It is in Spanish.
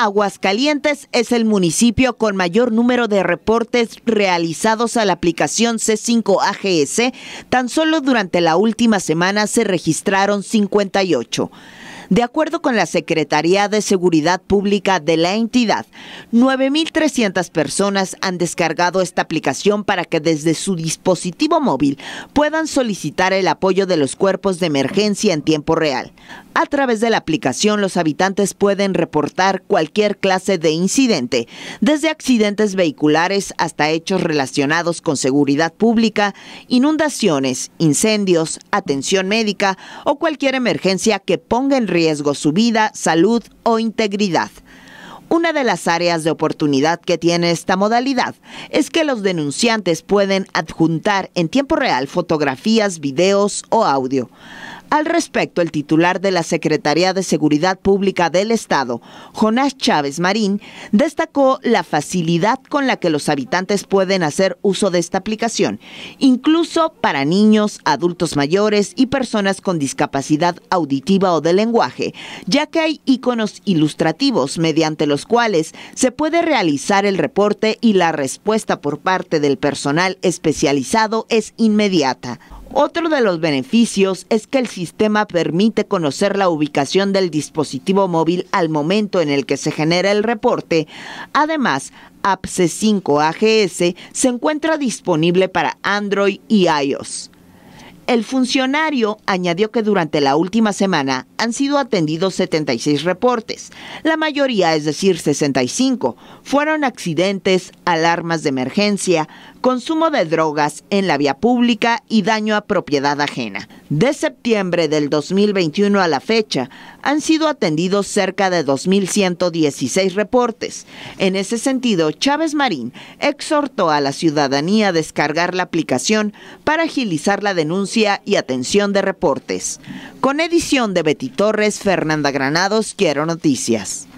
Aguascalientes es el municipio con mayor número de reportes realizados a la aplicación C5AGS. Tan solo durante la última semana se registraron 58. De acuerdo con la Secretaría de Seguridad Pública de la entidad, 9.300 personas han descargado esta aplicación para que desde su dispositivo móvil puedan solicitar el apoyo de los cuerpos de emergencia en tiempo real. A través de la aplicación los habitantes pueden reportar cualquier clase de incidente, desde accidentes vehiculares hasta hechos relacionados con seguridad pública, inundaciones, incendios, atención médica o cualquier emergencia que ponga en riesgo riesgo su vida, salud o integridad. Una de las áreas de oportunidad que tiene esta modalidad es que los denunciantes pueden adjuntar en tiempo real fotografías, videos o audio. Al respecto, el titular de la Secretaría de Seguridad Pública del Estado, Jonás Chávez Marín, destacó la facilidad con la que los habitantes pueden hacer uso de esta aplicación, incluso para niños, adultos mayores y personas con discapacidad auditiva o de lenguaje, ya que hay iconos ilustrativos mediante los cuales se puede realizar el reporte y la respuesta por parte del personal especializado es inmediata. Otro de los beneficios es que el sistema permite conocer la ubicación del dispositivo móvil al momento en el que se genera el reporte. Además, APSE 5 AGS se encuentra disponible para Android y iOS. El funcionario añadió que durante la última semana han sido atendidos 76 reportes. La mayoría, es decir, 65, fueron accidentes, alarmas de emergencia, consumo de drogas en la vía pública y daño a propiedad ajena. De septiembre del 2021 a la fecha, han sido atendidos cerca de 2.116 reportes. En ese sentido, Chávez Marín exhortó a la ciudadanía a descargar la aplicación para agilizar la denuncia y atención de reportes. Con edición de Betty Torres, Fernanda Granados, Quiero Noticias.